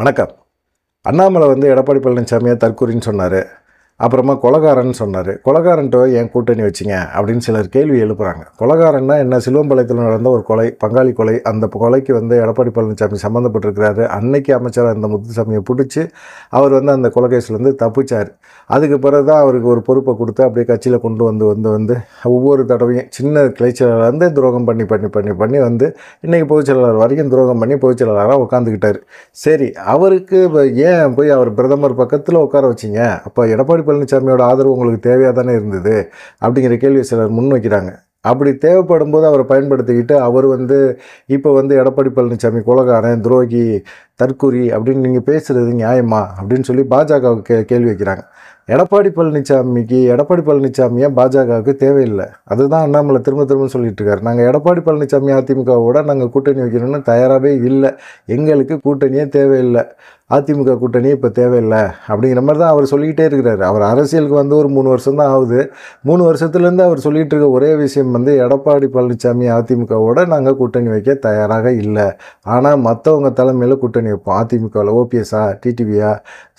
வணக்கம் அண்ணாமலை வந்து எடப்பாடி பழனிசாமியை தற்கூரின்னு சொன்னார் அப்புறமா கொலகாரன் சொன்னார் கொலகாரன்ட்ட ஏன் கூட்டணி வச்சிங்க அப்படின்னு சிலர் கேள்வி எழுப்புறாங்க கொலகாரன்னா என்ன சிலுவம்பாளையத்தில் நடந்த ஒரு கொலை பங்காளி கொலை அந்த கொலைக்கு வந்து எடப்பாடி பழனிசாமி சம்மந்தப்பட்டிருக்கிறாரு அன்னைக்கு அமைச்சராக இருந்த முத்துசாமியை பிடிச்சி அவர் வந்து அந்த கொலகேஸ்லேருந்து தப்பிச்சார் அதுக்கு பிறகு தான் அவருக்கு ஒரு பொறுப்பை கொடுத்து அப்படியே கட்சியில் கொண்டு வந்து வந்து வந்து ஒவ்வொரு தடவையும் சின்ன கிளைச்சலாளர் துரோகம் பண்ணி பண்ணி பண்ணி பண்ணி வந்து இன்றைக்கி பொதுச்செயலாளர் வரைக்கும் துரோகம் பண்ணி பொதுச்செயலாளராக உட்காந்துக்கிட்டார் சரி அவருக்கு ஏன் போய் அவர் பிரதமர் பக்கத்தில் உட்கார வச்சிங்க அப்போ எடப்பாடி பழனிசாமியோட ஆதரவு உங்களுக்கு தேவையாக தானே இருந்தது அப்படிங்கிற கேள்வியை சிலர் முன்வைக்கிறாங்க அப்படி தேவைப்படும் போது அவரை பயன்படுத்திக்கிட்டு அவர் வந்து இப்போ வந்து எடப்பாடி பழனிசாமி குலகாரன் துரோகி தற்கூரி அப்படின்னு நீங்கள் பேசுகிறது நியாயமா அப்படின்னு சொல்லி பாஜகவுக்கு கே கேள்வி வைக்கிறாங்க எடப்பாடி பழனிசாமிக்கு எடப்பாடி பழனிசாமியை பாஜகவுக்கு தேவையில்லை அதுதான் அண்ணாமலை திரும்ப திரும்ப சொல்லிட்டு இருக்காரு நாங்கள் எடப்பாடி பழனிசாமி அதிமுகவோட நாங்கள் கூட்டணி வைக்கணும்னு தயாராகவே இல்லை எங்களுக்கு கூட்டணியே தேவையில்லை அதிமுக கூட்டணி இப்போ தேவையில்லை அப்படிங்கிற மாதிரி தான் அவர் சொல்லிக்கிட்டே இருக்கிறார் அவர் அரசியலுக்கு வந்து ஒரு மூணு வருஷம் தான் ஆகுது மூணு வருஷத்துலேருந்து அவர் சொல்லிகிட்டு இருக்க ஒரே விஷயம் வந்து எடப்பாடி பழனிசாமி அதிமுகவோட நாங்கள் கூட்டணி வைக்க தயாராக இல்லை ஆனால் மற்றவங்க தலைமையில் கூட்டணி வைப்போம் அதிமுகவில் ஓபிஎஸ்ஆ டிடிவியா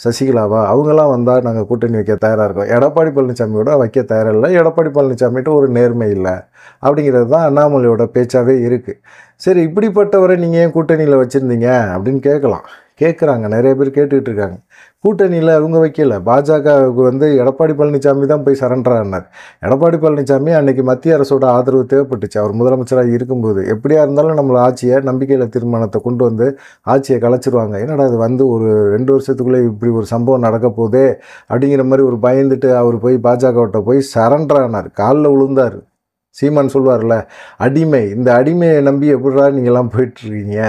சசிகலாவா அவங்களாம் வந்தால் நாங்கள் கூட்டணி வைக்க தயாராக இருக்கோம் எடப்பாடி பழனிசாமியோட வைக்க இல்லை எடப்பாடி பழனிசாமிகிட்ட ஒரு நேர்மை இல்லை அப்படிங்கிறது தான் அண்ணாமலையோட பேச்சாகவே இருக்குது சரி இப்படிப்பட்டவரை நீங்கள் ஏன் கூட்டணியில் வச்சுருந்தீங்க அப்படின்னு கேட்கலாம் கேட்குறாங்க நிறைய பேர் கேட்டுக்கிட்டு இருக்காங்க கூட்டணியில் அவங்க வைக்கல பாஜகவுக்கு வந்து எடப்பாடி பழனிசாமி தான் போய் சரண்டரானார் எடப்பாடி பழனிசாமி அன்றைக்கி மத்திய அரசோட ஆதரவு தேவைப்பட்டுச்சு அவர் முதலமைச்சராக இருக்கும்போது எப்படியா இருந்தாலும் நம்மளை ஆட்சியை நம்பிக்கையில் தீர்மானத்தை கொண்டு வந்து ஆட்சியை கலைச்சிருவாங்க என்னடா அது வந்து ஒரு ரெண்டு வருஷத்துக்குள்ளே இப்படி ஒரு சம்பவம் நடக்க போதே அப்படிங்கிற மாதிரி ஒரு பயந்துட்டு அவர் போய் பாஜகவிட்ட போய் சரண்டரானார் காலில் விழுந்தார் சீமான் சொல்வார்ல அடிமை இந்த அடிமையை நம்பி எப்படா நீங்கள்லாம் போயிட்டுருக்கீங்க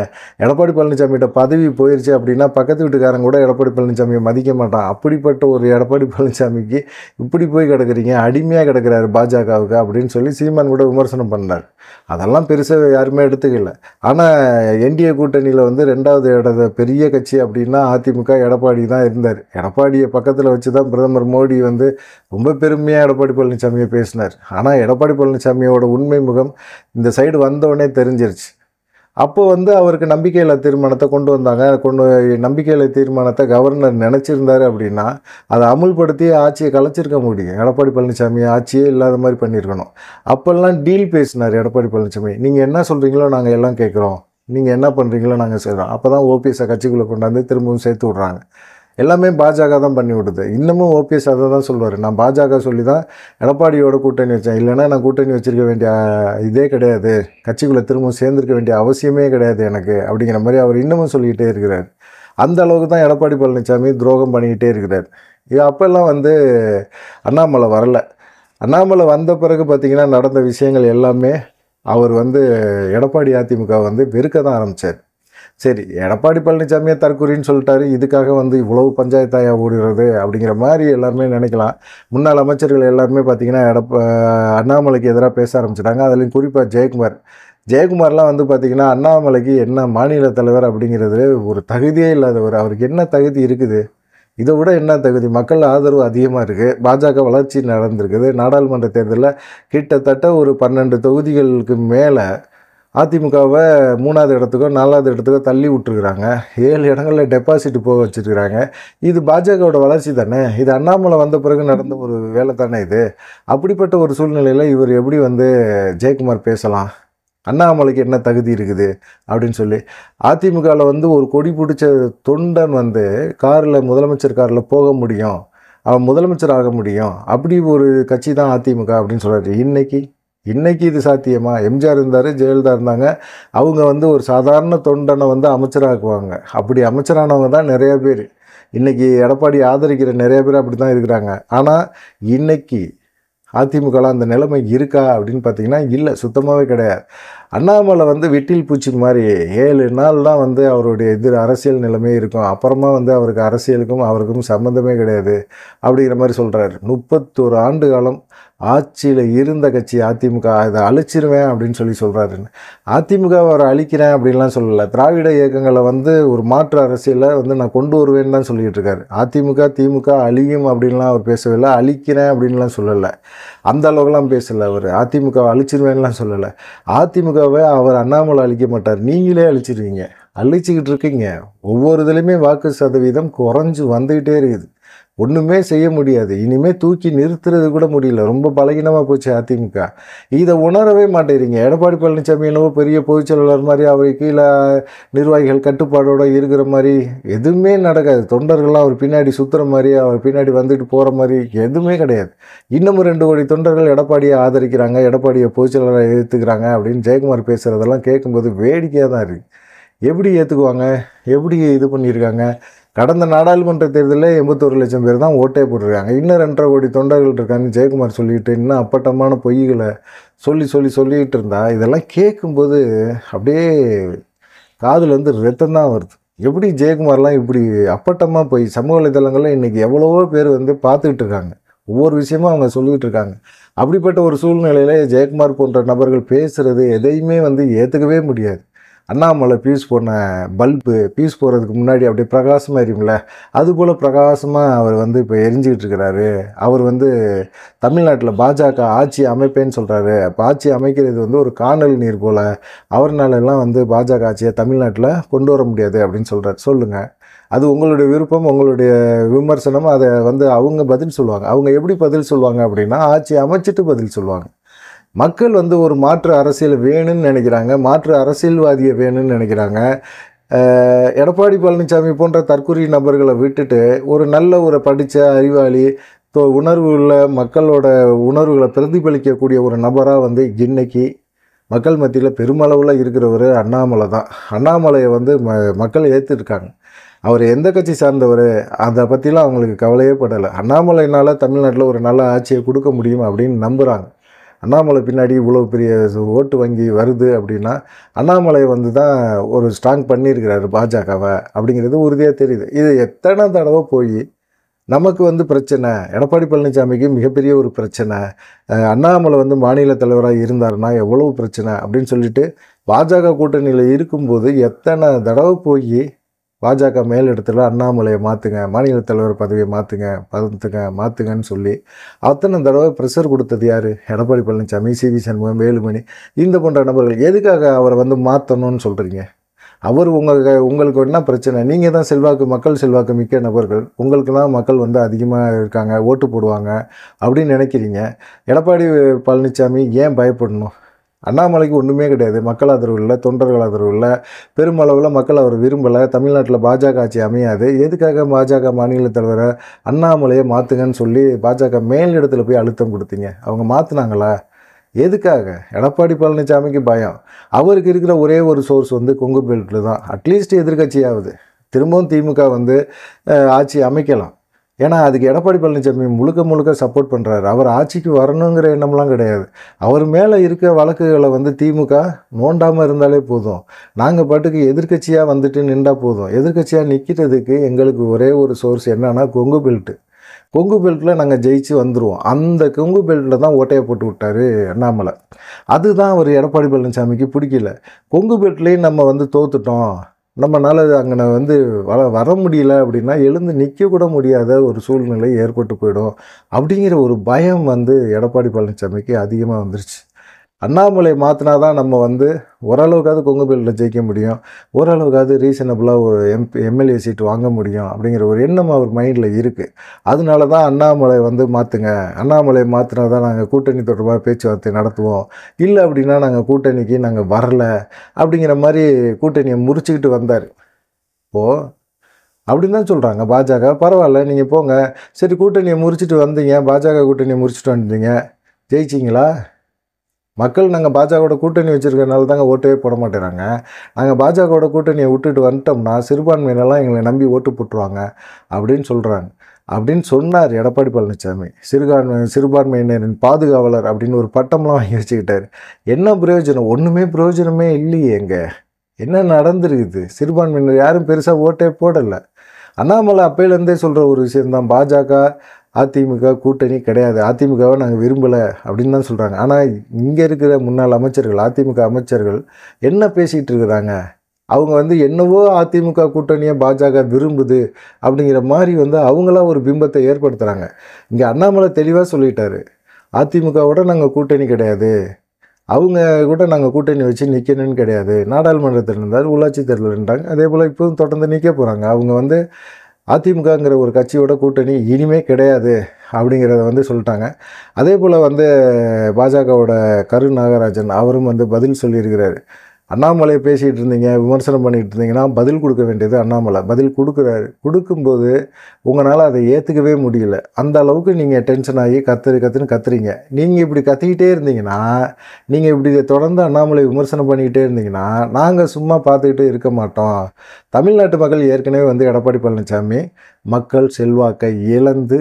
எடப்பாடி பழனிசாமியிட்ட பதவி போயிடுச்சு அப்படின்னா பக்கத்து வீட்டுக்காரங்க கூட எடப்பாடி பழனிசாமியை மதிக்க மாட்டான் அப்படிப்பட்ட ஒரு எடப்பாடி பழனிசாமிக்கு இப்படி போய் கிடக்குறீங்க அடிமையாக கிடக்கிறாரு பாஜகவுக்கு அப்படின்னு சொல்லி சீமான் கூட விமர்சனம் பண்ணார் அதெல்லாம் பெருசாக யாருமே எடுத்துக்கல ஆனால் என்டிஏ கூட்டணியில் வந்து ரெண்டாவது இடத்த பெரிய கட்சி அப்படின்னா அதிமுக எடப்பாடி தான் இருந்தார் எடப்பாடியை பக்கத்தில் வச்சு தான் பிரதமர் மோடி வந்து ரொம்ப பெருமையாக எடப்பாடி பழனிசாமியை பேசினார் ஆனால் எடப்பாடி பழனிசாமி சாமியோட உண்மை முகம் இந்த சைடு வந்தவொடனே தெரிஞ்சிருச்சு அப்போ வந்து அவருக்கு நம்பிக்கையில் தீர்மானத்தை கொண்டு வந்தாங்க கொண்டு நம்பிக்கையில் தீர்மானத்தை கவர்னர் நினச்சிருந்தார் அப்படின்னா அதை அமுல்படுத்தி ஆட்சியை கலைச்சிருக்க முடியும் எடப்பாடி பழனிசாமி ஆட்சியே இல்லாத மாதிரி பண்ணியிருக்கணும் அப்போல்லாம் டீல் பேசினார் எடப்பாடி பழனிசாமி நீங்கள் என்ன சொல்கிறீங்களோ நாங்கள் எல்லாம் கேட்குறோம் நீங்கள் என்ன பண்ணுறீங்களோ நாங்கள் செய்கிறோம் அப்போ தான் ஓபிஎஸ்ஸை கட்சிக்குள்ளே கொண்டாந்து திரும்பவும் சேர்த்து விட்றாங்க எல்லாமே பாஜக தான் பண்ணி விடுது இன்னமும் ஓபிஎஸ் அதை தான் சொல்லுவார் நான் பாஜக சொல்லி தான் எடப்பாடியோட கூட்டணி வச்சேன் இல்லைனா நான் கூட்டணி வச்சிருக்க வேண்டிய இதே கிடையாது கட்சிக்குள்ளே திரும்பவும் சேர்ந்துருக்க வேண்டிய அவசியமே கிடையாது எனக்கு அப்படிங்கிற மாதிரி அவர் இன்னமும் சொல்லிக்கிட்டே இருக்கிறார் அந்த அளவுக்கு தான் எடப்பாடி பழனிசாமி துரோகம் பண்ணிக்கிட்டே இருக்கிறார் இது அப்போல்லாம் வந்து அண்ணாமலை வரலை அண்ணாமலை வந்த பிறகு பார்த்திங்கன்னா நடந்த விஷயங்கள் எல்லாமே அவர் வந்து எடப்பாடி அதிமுக வந்து வெறுக்க தான் ஆரம்பித்தார் சரி எடப்பாடி பழனிசாமியே தற்கூரின்னு சொல்லிட்டாரு இதுக்காக வந்து இவ்வளவு பஞ்சாயத்தாயாக ஓடுகிறது அப்படிங்கிற மாதிரி எல்லாருமே நினைக்கலாம் முன்னாள் அமைச்சர்கள் எல்லாருமே பார்த்திங்கன்னா எடப்ப அண்ணாமலைக்கு எதிராக பேச ஆரம்பிச்சிட்டாங்க அதுலேயும் குறிப்பாக ஜெயக்குமார் ஜெயக்குமார்லாம் வந்து பார்த்திங்கன்னா அண்ணாமலைக்கு என்ன மாநில தலைவர் அப்படிங்கிறது ஒரு தகுதியே இல்லாதவர் அவருக்கு என்ன தகுதி இருக்குது இதை விட என்ன தகுதி மக்கள் ஆதரவு அதிகமாக இருக்குது பாஜக வளர்ச்சி நடந்திருக்குது நாடாளுமன்ற தேர்தலில் கிட்டத்தட்ட ஒரு பன்னெண்டு தொகுதிகளுக்கு மேலே அதிமுகவை மூணாவது இடத்துக்கோ நாலாவது இடத்துக்கோ தள்ளி விட்டுருக்குறாங்க ஏழு இடங்களில் டெபாசிட் போக வச்சுருக்குறாங்க இது பாஜகவோட வளர்ச்சி தானே இது அண்ணாமலை வந்த பிறகு நடந்த ஒரு வேலை தானே இது அப்படிப்பட்ட ஒரு சூழ்நிலையில் இவர் எப்படி வந்து ஜெயக்குமார் பேசலாம் அண்ணாமலைக்கு என்ன தகுதி இருக்குது அப்படின்னு சொல்லி அதிமுகவில் வந்து ஒரு கொடி பிடிச்ச தொண்டன் வந்து காரில் முதலமைச்சர் காரில் போக முடியும் அவன் முதலமைச்சர் ஆக முடியும் அப்படி ஒரு கட்சி தான் அதிமுக அப்படின்னு சொல்கிறார் இன்றைக்கி இன்றைக்கி இது சாத்தியமா எம்ஜிஆர் இருந்தார் ஜெயலலிதா இருந்தாங்க அவங்க வந்து ஒரு சாதாரண தொண்டனை வந்து அமைச்சராக்குவாங்க அப்படி அமைச்சரானவங்க தான் நிறைய பேர் இன்றைக்கி எடப்பாடி ஆதரிக்கிற நிறைய பேர் அப்படி தான் இருக்கிறாங்க ஆனால் இன்றைக்கி அதிமுகலாம் அந்த நிலைமை இருக்கா அப்படின்னு பார்த்தீங்கன்னா இல்லை சுத்தமாகவே கிடையாது அண்ணாமலை வந்து விட்டில் பூச்சி மாதிரி ஏழு நாள் தான் வந்து அவருடைய எதிர் அரசியல் நிலைமை இருக்கும் அப்புறமா வந்து அவருக்கு அரசியலுக்கும் அவருக்கும் சம்மந்தமே கிடையாது அப்படிங்கிற மாதிரி சொல்கிறார் முப்பத்தோரு ஆண்டு காலம் ஆட்சியில் இருந்த கட்சி அதிமுக அதை அழிச்சிருவேன் அப்படின்னு சொல்லி சொல்கிறாருன்னு அதிமுக அவரை அழிக்கிறேன் அப்படின்லாம் சொல்லலை திராவிட இயக்கங்களை வந்து ஒரு மாற்று அரசியலை வந்து நான் கொண்டு வருவேன்னு தான் சொல்லிகிட்டு இருக்காரு அதிமுக திமுக அழியும் அப்படின்லாம் அவர் பேசவில்லை அழிக்கிறேன் அப்படின்லாம் சொல்லலை அந்த அளவுக்குலாம் பேசலை அவர் அதிமுகவை அழிச்சிருவேன்லாம் சொல்லலை அதிமுகவை அவர் அண்ணாமலை அழிக்க மாட்டார் நீங்களே அழிச்சிருவீங்க அழிச்சிக்கிட்டு இருக்கீங்க ஒவ்வொரு இதுலேயுமே வாக்கு சதவீதம் குறைஞ்சி வந்துக்கிட்டே இருக்குது ஒன்றுமே செய்ய முடியாது இனிமேல் தூக்கி நிறுத்துறது கூட முடியல ரொம்ப பலகீனமாக போச்சு அதிமுக இதை உணரவே மாட்டேறீங்க எடப்பாடி பழனிசாமி என்னவோ பெரிய பொதுச்செயலாளர் மாதிரி அவர் கீழே நிர்வாகிகள் கட்டுப்பாடோடு இருக்கிற மாதிரி எதுவுமே நடக்காது தொண்டர்கள்லாம் அவர் பின்னாடி சுற்றுற மாதிரி அவர் பின்னாடி வந்துட்டு போகிற மாதிரி எதுவுமே கிடையாது இன்னமும் ரெண்டு கோடி தொண்டர்கள் எடப்பாடியை ஆதரிக்கிறாங்க எடப்பாடியை பொதுச்செயலாளரை எதிர்த்துக்கிறாங்க அப்படின்னு ஜெயக்குமார் பேசுகிறதெல்லாம் கேட்கும்போது வேடிக்கையாக தான் இருக்குது எப்படி ஏற்றுக்குவாங்க எப்படி இது பண்ணியிருக்காங்க கடந்த நாடாளுமன்ற தேர்தலில் எண்பத்தொரு லட்சம் பேர் தான் ஓட்டே போட்டிருக்காங்க இன்னும் ரெண்டரை கோடி தொண்டர்கள் இருக்காங்கன்னு ஜெயக்குமார் சொல்லிட்டு இன்னும் அப்பட்டமான பொய்களை சொல்லி சொல்லி சொல்லிக்கிட்டு இருந்தா இதெல்லாம் கேட்கும்போது அப்படியே காதில் வந்து ரத்தம் தான் வருது எப்படி ஜெயக்குமார்லாம் இப்படி அப்பட்டமாக போய் சமூக வலைதளங்களில் இன்றைக்கி எவ்வளவோ பேர் வந்து பார்த்துக்கிட்டு இருக்காங்க ஒவ்வொரு விஷயமும் அவங்க சொல்லிக்கிட்டு இருக்காங்க அப்படிப்பட்ட ஒரு சூழ்நிலையில் ஜெயக்குமார் போன்ற நபர்கள் பேசுகிறது எதையுமே வந்து ஏற்றுக்கவே முடியாது அண்ணாமலை பீஸ் போன பல்பு பீஸ் போகிறதுக்கு முன்னாடி அப்படியே பிரகாசமாக இருக்கும்ல அதுபோல் பிரகாசமாக அவர் வந்து இப்போ எரிஞ்சிக்கிட்டு இருக்கிறாரு அவர் வந்து தமிழ்நாட்டில் பாஜக ஆட்சி அமைப்பேன்னு சொல்கிறாரு அப்போ ஆட்சி அமைக்கிறது வந்து ஒரு காணல் நீர் போல் அவர்னாலெல்லாம் வந்து பாஜக ஆட்சியை தமிழ்நாட்டில் கொண்டு வர முடியாது அப்படின்னு சொல்கிறார் சொல்லுங்கள் அது உங்களுடைய விருப்பம் உங்களுடைய விமர்சனம் அதை வந்து அவங்க பதில் சொல்லுவாங்க அவங்க எப்படி பதில் சொல்லுவாங்க அப்படின்னா ஆட்சி அமைச்சிட்டு பதில் சொல்லுவாங்க மக்கள் வந்து ஒரு மாற்று அரசியல் வேணும்னு நினைக்கிறாங்க மாற்று அரசியல்வாதியை வேணும்னு நினைக்கிறாங்க எடப்பாடி பழனிசாமி போன்ற தற்கொலை நபர்களை விட்டுட்டு ஒரு நல்ல ஒரு படித்த அறிவாளி தோ உள்ள மக்களோட உணர்வுகளை பிரதிபலிக்கக்கூடிய ஒரு நபராக வந்து இன்னைக்கு மக்கள் மத்தியில் பெருமளவில் இருக்கிறவர் அண்ணாமலை தான் அண்ணாமலையை வந்து ம மக்கள் ஏற்றுருக்காங்க அவர் எந்த கட்சி சார்ந்தவர் அதை பற்றிலாம் அவங்களுக்கு கவலையே படலை அண்ணாமலைனால் தமிழ்நாட்டில் ஒரு நல்ல ஆட்சியை கொடுக்க முடியும் அப்படின்னு நம்புகிறாங்க அண்ணாமலை பின்னாடி இவ்வளோ பெரிய ஓட்டு வங்கி வருது அப்படின்னா அண்ணாமலை வந்து தான் ஒரு ஸ்ட்ராங் பண்ணியிருக்கிறாரு பாஜகவை அப்படிங்கிறது உறுதியாக தெரியுது இது எத்தனை தடவை போய் நமக்கு வந்து பிரச்சனை எடப்பாடி பழனிசாமிக்கு மிகப்பெரிய ஒரு பிரச்சனை அண்ணாமலை வந்து மாநில தலைவராக இருந்தார்னா எவ்வளோ பிரச்சனை அப்படின்னு சொல்லிட்டு பாஜக கூட்டணியில் இருக்கும்போது எத்தனை தடவை போய் பாஜக மேலிடத்தில் அண்ணாமலையை மாற்றுங்க மாநில தலைவர் பதவியை மாற்றுங்க பதத்துங்க மாற்றுங்கன்னு சொல்லி அத்தனை தடவை ப்ரெஷர் கொடுத்தது யார் எடப்பாடி பழனிசாமி சி வி சண்முகம் வேலுமணி இந்த போன்ற நபர்கள் எதுக்காக அவரை வந்து மாற்றணும்னு சொல்கிறீங்க அவர் உங்களுக்கு உங்களுக்கு என்ன பிரச்சனை நீங்கள் தான் செல்வாக்கு மக்கள் செல்வாக்கு மிக்க நபர்கள் உங்களுக்கெல்லாம் மக்கள் வந்து அதிகமாக இருக்காங்க ஓட்டு போடுவாங்க அப்படின்னு நினைக்கிறீங்க எடப்பாடி பழனிசாமி ஏன் பயப்படணும் அண்ணாமலைக்கு ஒன்றுமே கிடையாது மக்கள் ஆதரவு இல்லை தொண்டர்கள் ஆதரவு இல்லை பெருமளவில் மக்கள் அவர் விரும்பலை தமிழ்நாட்டில் பாஜக ஆட்சி அமையாது எதுக்காக பாஜக மாநில தலைவரை அண்ணாமலையை மாற்றுங்கன்னு சொல்லி பாஜக மேலிடத்தில் போய் அழுத்தம் கொடுத்தீங்க அவங்க மாற்றினாங்களா எதுக்காக எடப்பாடி பழனிசாமிக்கு பயம் அவருக்கு இருக்கிற ஒரே ஒரு சோர்ஸ் வந்து கொங்கு பெல்ட்டில் தான் அட்லீஸ்ட் எதிர்கட்சியாவது திரும்பவும் திமுக வந்து ஆட்சி அமைக்கலாம் ஏன்னா அதுக்கு எடப்பாடி பழனிசாமி முழுக்க முழுக்க சப்போர்ட் பண்ணுறாரு அவர் ஆட்சிக்கு வரணுங்கிற எண்ணம்லாம் கிடையாது அவர் மேலே இருக்க வழக்குகளை வந்து திமுக நோண்டாமல் இருந்தாலே போதும் நாங்கள் பாட்டுக்கு எதிர்கட்சியாக வந்துட்டு நின்றால் போதும் எதிர்கட்சியாக நிற்கிறதுக்கு எங்களுக்கு ஒரே ஒரு சோர்ஸ் என்னென்னா கொங்கு பெல்ட்டு கொங்கு பெல்ட்டில் நாங்கள் ஜெயிச்சு வந்துடுவோம் அந்த கொங்கு பெல்ட்டில் தான் ஓட்டையை போட்டு விட்டார் அண்ணாமலை அதுதான் அவர் எடப்பாடி பழனிசாமிக்கு பிடிக்கல கொங்கு பெல்ட்லேயும் நம்ம வந்து தோத்துட்டோம் நம்மளால் அங்கே வந்து வர வர முடியல அப்படின்னா எழுந்து நிற்கக்கூட முடியாத ஒரு சூழ்நிலை ஏற்பட்டு போயிடும் அப்படிங்கிற ஒரு பயம் வந்து எடப்பாடி பழனிசாமிக்கு அதிகமாக வந்துருச்சு அண்ணாமலை மாற்றினா தான் நம்ம வந்து ஓரளவுக்காவது கொங்கு ஜெயிக்க முடியும் ஓரளவுக்காவது ரீசனபுளாக ஒரு எம்பி எம்எல்ஏ சீட் வாங்க முடியும் அப்படிங்கிற ஒரு எண்ணம் அவர் மைண்டில் இருக்குது அதனால தான் அண்ணாமலை வந்து மாற்றுங்க அண்ணாமலை மாற்றினா தான் நாங்கள் கூட்டணி தொடர்பாக பேச்சுவார்த்தை நடத்துவோம் இல்லை அப்படின்னா நாங்கள் கூட்டணிக்கு நாங்கள் வரலை அப்படிங்கிற மாதிரி கூட்டணியை முறிச்சுக்கிட்டு வந்தார் இப்போது அப்படின்னு தான் சொல்கிறாங்க பாஜக பரவாயில்ல நீங்கள் போங்க சரி கூட்டணியை முறிச்சிட்டு வந்தீங்க பாஜக கூட்டணியை முறிச்சிட்டு வந்தீங்க ஜெயிச்சிங்களா மக்கள் நாங்கள் பாஜகவோட கூட்டணி வச்சுருக்கனால தாங்க ஓட்டே போட மாட்டேறாங்க நாங்கள் பாஜகவோட கூட்டணியை விட்டுட்டு வந்துட்டோம்னா சிறுபான்மையினெல்லாம் எங்களை நம்பி ஓட்டு போட்டுருவாங்க அப்படின்னு சொல்கிறாங்க அப்படின்னு சொன்னார் எடப்பாடி பழனிசாமி சிறுபான்மை சிறுபான்மையினரின் பாதுகாவலர் அப்படின்னு ஒரு பட்டம்லாம் வாங்கி வச்சுக்கிட்டார் என்ன பிரயோஜனம் ஒன்றுமே பிரயோஜனமே இல்லையே எங்கே என்ன நடந்துருக்குது சிறுபான்மையினர் யாரும் பெருசாக ஓட்டே போடலை அண்ணாமலை அப்பையிலேருந்தே சொல்கிற ஒரு விஷயந்தான் பாஜக அதிமுக கூட்டணி கிடையாது அதிமுகவை நாங்கள் விரும்பலை அப்படின்னு தான் சொல்கிறாங்க ஆனால் இங்கே இருக்கிற முன்னாள் அமைச்சர்கள் அதிமுக அமைச்சர்கள் என்ன பேசிகிட்டு இருக்கிறாங்க அவங்க வந்து என்னவோ அதிமுக கூட்டணியை பாஜக விரும்புது அப்படிங்கிற மாதிரி வந்து அவங்களா ஒரு பிம்பத்தை ஏற்படுத்துகிறாங்க இங்கே அண்ணாமலை தெளிவாக சொல்லிட்டாரு அதிமுகவோட நாங்கள் கூட்டணி கிடையாது அவங்க கூட நாங்கள் கூட்டணி வச்சு நிற்கணும்னு கிடையாது நாடாளுமன்றத்தில் இருந்தார் உள்ளாட்சி தேர்தல் இருந்தாங்க அதே போல் இப்போவும் தொடர்ந்து நிற்க போகிறாங்க அவங்க வந்து அதிமுகங்கிற ஒரு கட்சியோட கூட்டணி இனிமே கிடையாது அப்படிங்கிறத வந்து சொல்லிட்டாங்க அதே போல் வந்து பாஜகவோட கரு நாகராஜன் அவரும் வந்து பதில் சொல்லியிருக்கிறாரு அண்ணாமலையை பேசிகிட்டு இருந்தீங்க விமர்சனம் பண்ணிகிட்டு இருந்தீங்கன்னா பதில் கொடுக்க வேண்டியது அண்ணாமலை பதில் கொடுக்குறாரு கொடுக்கும்போது உங்களால் அதை ஏற்றுக்கவே முடியல அந்த அளவுக்கு நீங்கள் டென்ஷன் ஆகி கத்துரு கத்துன்னு கத்துறீங்க நீங்கள் இப்படி கத்திக்கிட்டே இருந்தீங்கன்னா நீங்கள் இப்படி தொடர்ந்து அண்ணாமலை விமர்சனம் பண்ணிக்கிட்டே இருந்தீங்கன்னா நாங்கள் சும்மா பார்த்துக்கிட்டு இருக்க மாட்டோம் தமிழ்நாட்டு மக்கள் ஏற்கனவே வந்து எடப்பாடி பழனிசாமி மக்கள் செல்வாக்கை இழந்து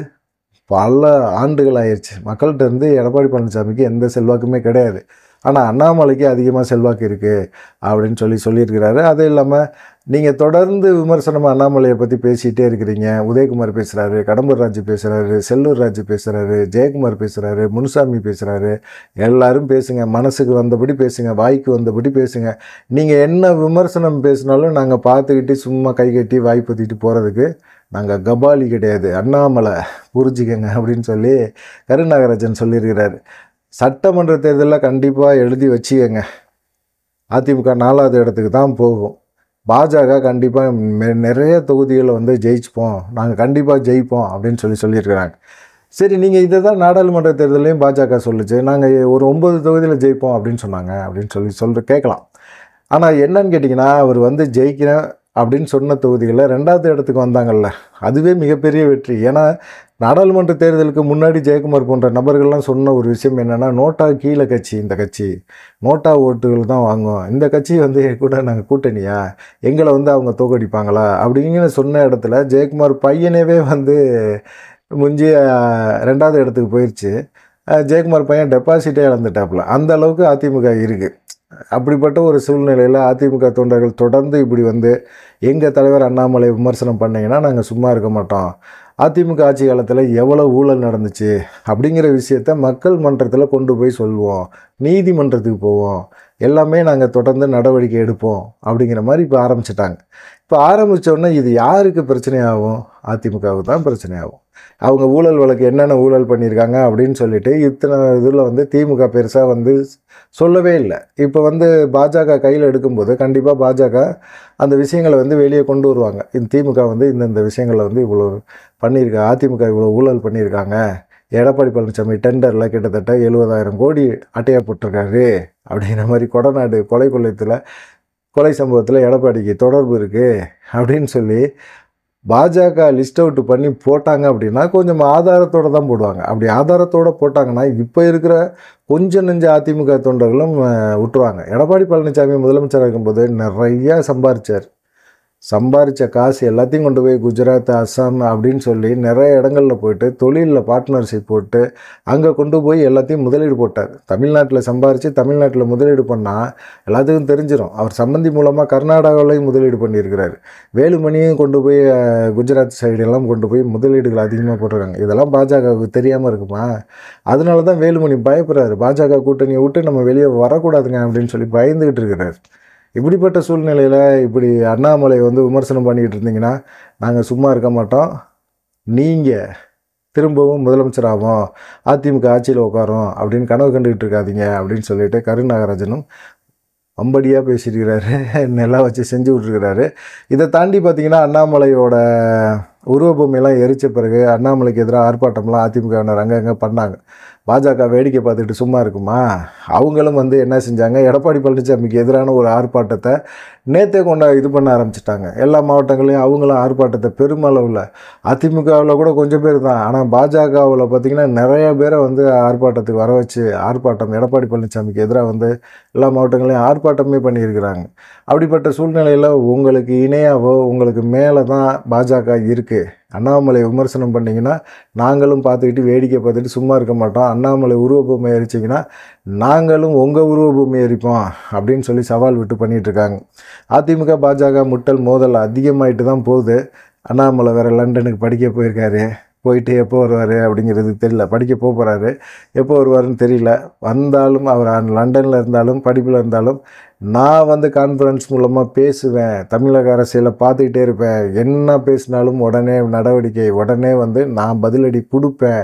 பல ஆண்டுகள் ஆயிடுச்சு மக்கள்கிட்ட இருந்து எடப்பாடி பழனிசாமிக்கு எந்த செல்வாக்குமே கிடையாது ஆனால் அண்ணாமலைக்கு அதிகமாக செல்வாக்கு இருக்குது அப்படின்னு சொல்லி சொல்லியிருக்கிறாரு அது இல்லாமல் நீங்கள் தொடர்ந்து விமர்சனமாக அண்ணாமலையை பற்றி பேசிகிட்டே இருக்கிறீங்க உதயகுமார் பேசுகிறாரு கடம்பூர் ராஜு பேசுகிறாரு செல்லூர் ராஜு பேசுகிறாரு ஜெயக்குமார் பேசுகிறாரு முனுசாமி பேசுகிறாரு எல்லாரும் பேசுங்க மனசுக்கு வந்தபடி பேசுங்க வாய்க்கு வந்தபடி பேசுங்க நீங்கள் என்ன விமர்சனம் பேசினாலும் நாங்கள் பார்த்துக்கிட்டு சும்மா கை கட்டி வாய் பற்றிட்டு போகிறதுக்கு நாங்கள் கபாலி கிடையாது அண்ணாமலை புரிஞ்சுக்கங்க அப்படின்னு சொல்லி கருநாகராஜன் சொல்லியிருக்கிறார் சட்டமன்ற தேர்தலில் கண்டிப்பாக எழுதி வச்சுக்கங்க அதிமுக நாலாவது இடத்துக்கு தான் போகும் பாஜக கண்டிப்பாக நிறைய தொகுதிகளை வந்து ஜெயிச்சுப்போம் நாங்கள் கண்டிப்பாக ஜெயிப்போம் அப்படின்னு சொல்லி சொல்லியிருக்கிறாங்க சரி நீங்கள் இதை தான் நாடாளுமன்ற தேர்தலையும் பாஜக சொல்லிச்சு நாங்கள் ஒரு ஒம்பது தொகுதியில் ஜெயிப்போம் அப்படின்னு சொன்னாங்க அப்படின்னு சொல்லி சொல்கிற கேட்கலாம் ஆனால் என்னன்னு கேட்டிங்கன்னா அவர் வந்து ஜெயிக்கிற அப்படின்னு சொன்ன தொகுதிகளில் ரெண்டாவது இடத்துக்கு வந்தாங்கள்ல அதுவே மிகப்பெரிய வெற்றி ஏன்னா நாடாளுமன்ற தேர்தலுக்கு முன்னாடி ஜெயக்குமார் போன்ற நபர்கள்லாம் சொன்ன ஒரு விஷயம் என்னென்னா நோட்டா கீழே கட்சி இந்த கட்சி நோட்டா ஓட்டுகள் தான் வாங்குவோம் இந்த கட்சி வந்து கூட நாங்கள் கூட்டணியா எங்களை வந்து அவங்க தோக்கடிப்பாங்களா அப்படின்னு சொன்ன இடத்துல ஜெயக்குமார் பையனவே வந்து முஞ்சி ரெண்டாவது இடத்துக்கு போயிடுச்சு ஜெயக்குமார் பையன் டெபாசிட்டே இழந்துட்டாப்புல அந்த அளவுக்கு அதிமுக இருக்குது அப்படிப்பட்ட ஒரு சூழ்நிலையில் அதிமுக தொண்டர்கள் தொடர்ந்து இப்படி வந்து எங்கள் தலைவர் அண்ணாமலை விமர்சனம் பண்ணிங்கன்னா நாங்கள் சும்மா இருக்க மாட்டோம் அதிமுக ஆட்சி காலத்தில் எவ்வளோ ஊழல் நடந்துச்சு அப்படிங்கிற விஷயத்த மக்கள் மன்றத்தில் கொண்டு போய் சொல்வோம் நீதிமன்றத்துக்கு போவோம் எல்லாமே நாங்கள் தொடர்ந்து நடவடிக்கை எடுப்போம் அப்படிங்கிற மாதிரி இப்போ ஆரம்பிச்சிட்டாங்க இப்போ ஆரம்பித்தோடனே இது யாருக்கு பிரச்சனையாகும் அதிமுகவுக்கு தான் பிரச்சனையாகும் அவங்க ஊழல் வழக்கு என்னென்ன ஊழல் பண்ணியிருக்காங்க அப்படின்னு சொல்லிட்டு இத்தனை இதில் வந்து திமுக பெருசாக வந்து சொல்லவே இல்லை இப்போ வந்து பாஜக கையில் எடுக்கும்போது கண்டிப்பாக பாஜக அந்த விஷயங்களை வந்து வெளியே கொண்டு வருவாங்க இந்த திமுக வந்து இந்தந்த விஷயங்களை வந்து இவ்வளோ பண்ணியிருக்கா அதிமுக இவ்வளோ ஊழல் பண்ணியிருக்காங்க எடப்பாடி பழனிசாமி டெண்டரில் கிட்டத்தட்ட எழுபதாயிரம் கோடி அட்டையாக போட்டிருக்காரு அப்படிங்கிற மாதிரி கொடநாடு கொலை கொள்ளத்தில் கொலை சம்பவத்தில் எடப்பாடிக்கு தொடர்பு இருக்குது அப்படின்னு சொல்லி பாஜக லிஸ்ட் அவுட் பண்ணி போட்டாங்க அப்படின்னா கொஞ்சம் ஆதாரத்தோடு தான் போடுவாங்க அப்படி ஆதாரத்தோடு போட்டாங்கன்னா இப்போ இருக்கிற கொஞ்சம் நெஞ்ச அதிமுக தொண்டர்களும் விட்டுருவாங்க எடப்பாடி பழனிசாமி முதலமைச்சராக இருக்கும்போது நிறையா சம்பாரித்தார் சம்பாதிச்ச காசு எல்லாத்தையும் கொண்டு போய் குஜராத் அஸ்ஸாம் அப்படின்னு சொல்லி நிறைய இடங்களில் போயிட்டு தொழிலில் பார்ட்னர்ஷிப் போட்டு அங்கே கொண்டு போய் எல்லாத்தையும் முதலீடு போட்டார் தமிழ்நாட்டில் சம்பாரித்து தமிழ்நாட்டில் முதலீடு பண்ணால் எல்லாத்துக்கும் தெரிஞ்சிடும் அவர் சம்பந்தி மூலமாக கர்நாடகாவிலையும் முதலீடு பண்ணியிருக்கிறார் வேலுமணியும் கொண்டு போய் குஜராத் சைடெல்லாம் கொண்டு போய் முதலீடுகள் அதிகமாக போட்டுருக்காங்க இதெல்லாம் பாஜகவுக்கு தெரியாமல் இருக்குமா அதனால தான் வேலுமணி பயப்படுறாரு பாஜக கூட்டணியை விட்டு நம்ம வெளியே வரக்கூடாதுங்க அப்படின்னு சொல்லி பயந்துக்கிட்டு இருக்கிறார் இப்படிப்பட்ட சூழ்நிலையில் இப்படி அண்ணாமலை வந்து விமர்சனம் பண்ணிக்கிட்டு இருந்தீங்கன்னா நாங்கள் சும்மா இருக்க மாட்டோம் நீங்கள் திரும்பவும் முதலமைச்சராகவும் அதிமுக ஆட்சியில் உட்காரும் அப்படின்னு கனவு கண்டுக்கிட்டு இருக்காதீங்க அப்படின்னு சொல்லிட்டு கருண் நாகராஜனும் அம்படியாக பேசியிருக்கிறாரு நெல்லாம் வச்சு செஞ்சு விட்ருக்கிறாரு இதை தாண்டி பார்த்திங்கன்னா அண்ணாமலையோட உருவபூமியெல்லாம் எரித்த பிறகு அண்ணாமலைக்கு எதிராக ஆர்ப்பாட்டம்லாம் அதிமுகவினர் அங்கங்கே பண்ணாங்க பாஜக வேடிக்கை பார்த்துட்டு சும்மா இருக்குமா அவங்களும் வந்து என்ன செஞ்சாங்க எடப்பாடி பழனிசாமிக்கு எதிரான ஒரு ஆர்ப்பாட்டத்தை நேற்றே கொண்டா இது பண்ண ஆரம்பிச்சிட்டாங்க எல்லா மாவட்டங்களையும் அவங்களும் ஆர்ப்பாட்டத்தை பெருமளவில் அதிமுகவில் கூட கொஞ்சம் பேர் தான் ஆனால் பாஜகவில் பார்த்திங்கன்னா நிறைய பேரை வந்து ஆர்ப்பாட்டத்துக்கு வர வச்சு ஆர்ப்பாட்டம் எடப்பாடி பழனிசாமிக்கு எதிராக வந்து எல்லா மாவட்டங்களையும் ஆர்ப்பாட்டமே பண்ணியிருக்கிறாங்க அப்படிப்பட்ட சூழ்நிலையில் உங்களுக்கு இணையாவோ உங்களுக்கு மேலே தான் பாஜக இருக்குது அண்ணாமலை விமர்சனம் பண்ணிங்கன்னா நாங்களும் பார்த்துக்கிட்டு வேடிக்கை பார்த்துட்டு சும்மா இருக்க மாட்டோம் அண்ணாமலை உருவபூமி அரிச்சிங்கன்னா நாங்களும் உங்கள் உருவபூமி எரிப்போம் அப்படின்னு சொல்லி சவால் விட்டு பண்ணிகிட்ருக்காங்க அதிமுக பாஜக முட்டல் மோதல் அதிகமாயிட்டு தான் போகுது அண்ணாமலை வேறு லண்டனுக்கு படிக்க போயிருக்காரு போயிட்டு எப்போ வருவார் அப்படிங்கிறது தெரியல படிக்க போக போகிறாரு எப்போ வருவாருன்னு தெரியல வந்தாலும் அவர் லண்டனில் இருந்தாலும் படிப்பில் இருந்தாலும் நான் வந்து கான்ஃபரன்ஸ் மூலமாக பேசுவேன் தமிழக அரசியலை பார்த்துக்கிட்டே இருப்பேன் என்ன பேசினாலும் உடனே நடவடிக்கை உடனே வந்து நான் பதிலடி கொடுப்பேன்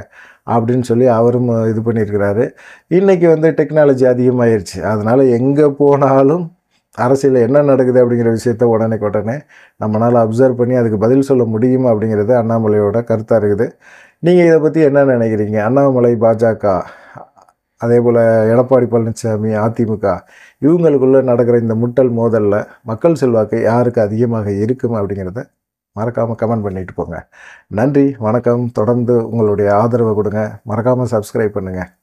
அப்படின்னு சொல்லி அவரும் இது பண்ணியிருக்கிறாரு இன்றைக்கி வந்து டெக்னாலஜி அதிகமாகிருச்சு அதனால் எங்கே போனாலும் அரசியலில் என்ன நடக்குது அப்படிங்கிற விஷயத்த உடனே உடனே நம்மளால் அப்சர்வ் பண்ணி அதுக்கு பதில் சொல்ல முடியும் அப்படிங்கிறது அண்ணாமலையோட கருத்தாக இருக்குது நீங்கள் இதை பற்றி என்ன நினைக்கிறீங்க அண்ணாமலை பாஜக அதே போல் எடப்பாடி பழனிசாமி அதிமுக இவங்களுக்குள்ளே நடக்கிற இந்த முட்டல் மோதலில் மக்கள் செல்வாக்கு யாருக்கு அதிகமாக இருக்கும் அப்படிங்கிறத மறக்காமல் கமெண்ட் பண்ணிட்டு போங்க நன்றி வணக்கம் தொடர்ந்து உங்களுடைய ஆதரவை கொடுங்க மறக்காமல் சப்ஸ்கிரைப் பண்ணுங்கள்